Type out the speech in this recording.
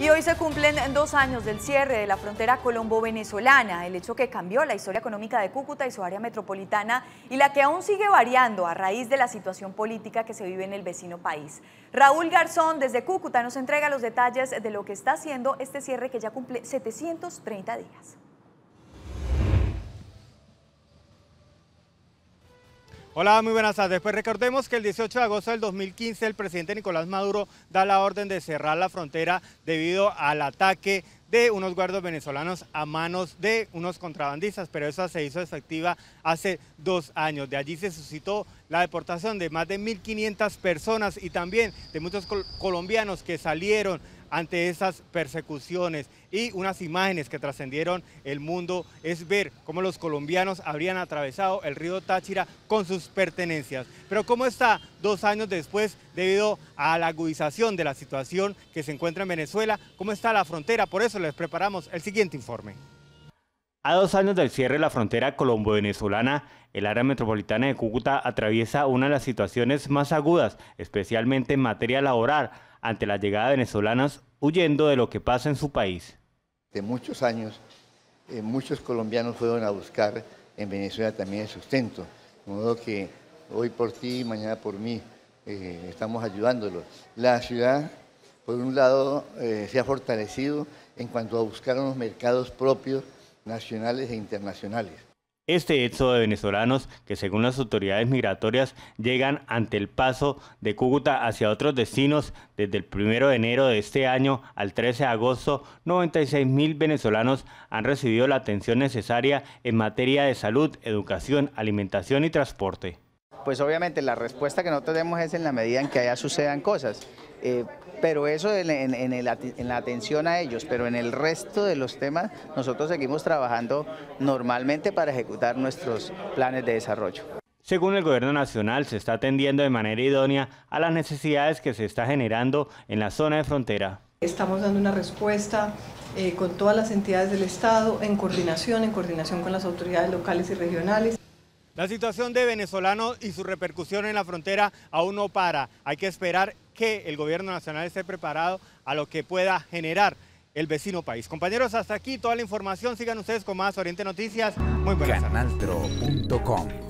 Y hoy se cumplen dos años del cierre de la frontera colombo-venezolana, el hecho que cambió la historia económica de Cúcuta y su área metropolitana y la que aún sigue variando a raíz de la situación política que se vive en el vecino país. Raúl Garzón desde Cúcuta nos entrega los detalles de lo que está haciendo este cierre que ya cumple 730 días. Hola, muy buenas tardes. Pues recordemos que el 18 de agosto del 2015 el presidente Nicolás Maduro da la orden de cerrar la frontera debido al ataque de unos guardos venezolanos a manos de unos contrabandistas, pero esa se hizo efectiva hace dos años. De allí se suscitó la deportación de más de 1.500 personas y también de muchos colombianos que salieron ante esas persecuciones y unas imágenes que trascendieron el mundo es ver cómo los colombianos habrían atravesado el río Táchira con sus pertenencias. Pero cómo está dos años después debido a la agudización de la situación que se encuentra en Venezuela, cómo está la frontera. Por eso les preparamos el siguiente informe. A dos años del cierre de la frontera colombo-venezolana, el área metropolitana de Cúcuta atraviesa una de las situaciones más agudas, especialmente en materia laboral ante la llegada de venezolanos huyendo de lo que pasa en su país. De muchos años, eh, muchos colombianos fueron a buscar en Venezuela también el sustento, de modo que hoy por ti, y mañana por mí, eh, estamos ayudándolos. La ciudad, por un lado, eh, se ha fortalecido en cuanto a buscar unos mercados propios, nacionales e internacionales. Este hecho de venezolanos, que según las autoridades migratorias llegan ante el paso de Cúcuta hacia otros destinos desde el 1 de enero de este año al 13 de agosto, 96 mil venezolanos han recibido la atención necesaria en materia de salud, educación, alimentación y transporte pues obviamente la respuesta que nosotros tenemos es en la medida en que allá sucedan cosas. Eh, pero eso en, la atención a ellos, pero en el resto de los temas nosotros seguimos trabajando normalmente para ejecutar nuestros planes de desarrollo. Según el Gobierno Nacional, se está atendiendo de manera idónea a las necesidades que se está generando en la zona de frontera. Estamos dando una respuesta eh, con todas las entidades del Estado, en coordinación, en coordinación con las autoridades locales y regionales. La situación de venezolanos y su repercusión en la frontera aún no para. Hay que esperar que el gobierno nacional esté preparado a lo que pueda generar el vecino país. Compañeros, hasta aquí toda la información. Sigan ustedes con más Oriente Noticias. Muy buenas noches.